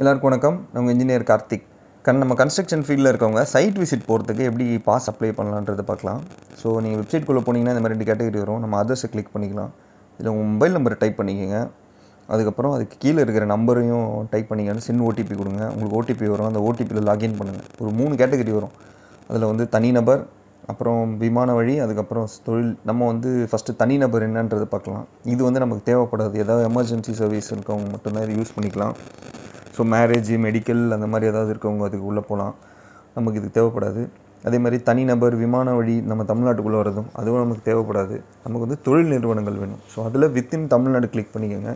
எல்லாருக்கும் வணக்கம் நம்ம இன்ஜினியர் கார்த்திக் கண் நம்ம கன்ஸ்ட்ரக்ஷன் ஃபீல்டில் இருக்கவங்க சைட் விசிட் போகிறதுக்கு எப்படி பாஸ் அப்ளை பண்ணலான்றதை பார்க்கலாம் ஸோ நீங்கள் வெப்சைட்குள்ளே போனீங்கன்னா இந்த மாதிரி ரெண்டு கேட்டகரி வரும் நம்ம அதர்ஸை கிளிக் பண்ணிக்கலாம் இதில் உங்கள் மொபைல் நம்பரை டைப் பண்ணிக்கோங்க அதுக்கப்புறம் அதுக்கு கீழே இருக்கிற நம்பரையும் டைப் பண்ணிக்கணும் சின் ஓடிபி கொடுங்க உங்களுக்கு ஓடிபி வரும் அந்த ஓடிபியில் லாகின் பண்ணுங்கள் ஒரு மூணு கேட்டகரி வரும் அதில் வந்து தனிநபர் அப்புறம் விமான வழி அதுக்கப்புறம் தொழில் நம்ம வந்து ஃபஸ்ட்டு தனிநபர் என்னன்றது பார்க்கலாம் இது வந்து நமக்கு தேவைப்படாது ஏதாவது எமர்ஜென்சி சர்வீஸ் இருக்கவங்க மட்டும்தான் இது யூஸ் பண்ணிக்கலாம் ஸோ மேரேஜ் மெடிக்கல் அந்த மாதிரி ஏதாவது இருக்கவங்க அதுக்கு உள்ளே போகலாம் நமக்கு இதுக்கு தேவைப்படாது அதே மாதிரி தனிநபர் விமான வழி நம்ம தமிழ்நாட்டுக்குள்ளே வரதும் அதுவும் நமக்கு தேவைப்படாது நமக்கு வந்து தொழில் நிறுவனங்கள் வேணும் ஸோ அதில் வித்தின் தமிழ்நாடு கிளிக் பண்ணிக்கோங்க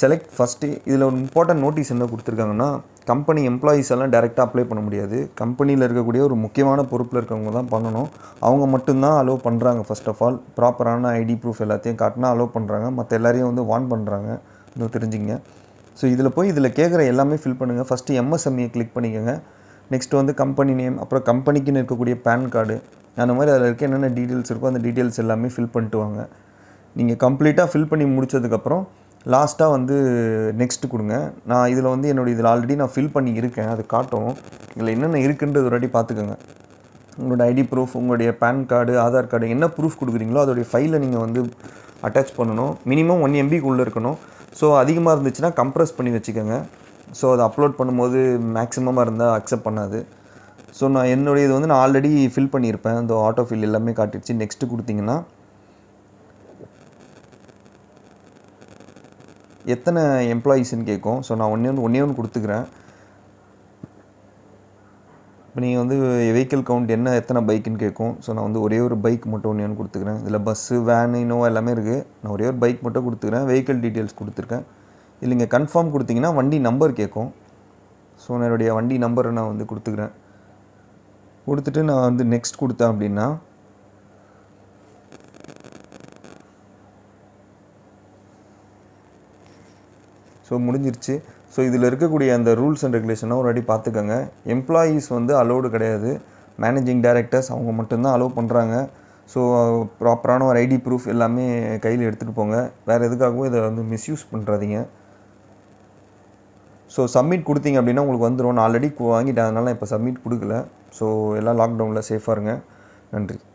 செலக்ட் ஃபஸ்ட்டு இதில் ஒரு இம்பார்ட்டன்ட் நோட்டீஸ் என்ன கொடுத்துருக்காங்கன்னா கம்பெனி எம்ப்ளாயீஸ் எல்லாம் டேரெக்டாக அப்ளை பண்ண முடியாது கம்பெனியில் இருக்கக்கூடிய ஒரு முக்கியமான பொறுப்பில் இருக்கவங்க தான் பண்ணணும் அவங்க மட்டும்தான் அலோவ் பண்ணுறாங்க ஃபஸ்ட் ஆஃப் ஆல் ப்ராப்பரான ஐடி ப்ரூஃப் எல்லாத்தையும் காட்டினா அலோவ் பண்ணுறாங்க மற்ற எல்லாரையும் வந்து வான் பண்ணுறாங்க இன்னும் தெரிஞ்சுங்க ஸோ இதில் போய் இதில் கேட்குற எல்லாமே ஃபில் பண்ணுங்கள் ஃபஸ்ட்டு எம்எஸ்எம்இயை கிளிக் பண்ணிக்கோங்க நெக்ஸ்ட் வந்து கம்பெனி நேம் அப்புறம் கம்பெனிக்குன்னு இருக்கக்கூடிய பேன் கார்டு அந்த மாதிரி அதில் இருக்க என்னென்ன டீட்டெயில்ஸ் இருக்கோ அந்த டீட்டெயில்ஸ் எல்லாமே ஃபில் பண்ணிட்டு வாங்க நீங்கள் கம்ப்ளீட்டாக ஃபில் பண்ணி முடித்ததுக்கப்புறம் லாஸ்ட்டாக வந்து நெக்ஸ்ட்டு கொடுங்க நான் இதில் வந்து என்னுடைய இதில் ஆல்ரெடி நான் ஃபில் பண்ணி இருக்கேன் அது காட்டும் இதில் என்னென்ன இருக்குன்றது ஒரு பார்த்துக்கோங்க உங்களோட ஐடி ப்ரூஃப் உங்களுடைய பேன் கார்டு ஆதார் கார்டு என்ன ப்ரூஃப் கொடுக்குறீங்களோ அதோடைய ஃபைலை நீங்கள் வந்து அட்டாச் பண்ணணும் மினிமம் ஒன் எம்பிக்குள்ளே இருக்கணும் ஸோ அதிகமாக இருந்துச்சுன்னா கம்ப்ரெஸ் பண்ணி வச்சுக்கோங்க ஸோ அதை அப்லோட் பண்ணும்போது மேக்ஸிமமாக இருந்தால் அக்செப்ட் பண்ணாது ஸோ நான் என்னுடைய இது வந்து நான் ஆல்ரெடி ஃபில் பண்ணியிருப்பேன் இந்த ஆட்டோ ஃபில் எல்லாமே காட்டிடுச்சு நெக்ஸ்ட்டு கொடுத்தீங்கன்னா எத்தனை எம்ப்ளாயீஸ்ன்னு கேட்கும் ஸோ நான் ஒன்றே ஒன்று ஒன்றே ஒன்று கொடுத்துக்கிறேன் இப்போ நீங்கள் வந்து வெஹிக்கிள் கவுண்ட் என்ன எத்தனை பைக்குன்னு கேட்கும் ஸோ நான் வந்து ஒரே ஒரு பைக் மட்டும் ஒன்று கொடுத்துக்கிறேன் இதில் பஸ்ஸு வேனு இன்னோவா எல்லாமே இருக்குது நான் ஒரே ஒரு பைக் மட்டும் கொடுத்துக்கிறேன் வெஹிக்கிள் டீட்டெயில்ஸ் கொடுத்துருக்கேன் இல்லைங்க நீங்கள் கன்ஃபார்ம் கொடுத்தீங்கன்னா வண்டி நம்பர் கேட்கும் ஸோ என்னுடைய வண்டி நம்பரை நான் வந்து கொடுத்துக்கிறேன் கொடுத்துட்டு நான் வந்து நெக்ஸ்ட் கொடுத்தேன் அப்படின்னா ஸோ முடிஞ்சிருச்சு ஸோ இதில் இருக்கக்கூடிய அந்த ரூல்ஸ் அண்ட் ரெகுலேஷனை ஒரு அடி பார்த்துக்கோங்க எம்ப்ளாயீஸ் வந்து அலோடு கிடையாது மேனேஜிங் டைரக்டர்ஸ் அவங்க மட்டும்தான் அலோவ் பண்ணுறாங்க ஸோ ப்ராப்பரான ஒரு ஐடி ப்ரூஃப் எல்லாமே கையில் எடுத்துகிட்டு போங்க வேறு எதுக்காகவும் இதை வந்து மிஸ்யூஸ் பண்ணுறாதீங்க ஸோ சப்மிட் கொடுத்தீங்க அப்படின்னா உங்களுக்கு வந்துடும் நான் ஆல்ரெடி வாங்கிட்டேன் அதனால் இப்போ சப்மிட் கொடுக்கல ஸோ எல்லாம் லாக்டவுனில் சேஃபாக இருங்க நன்றி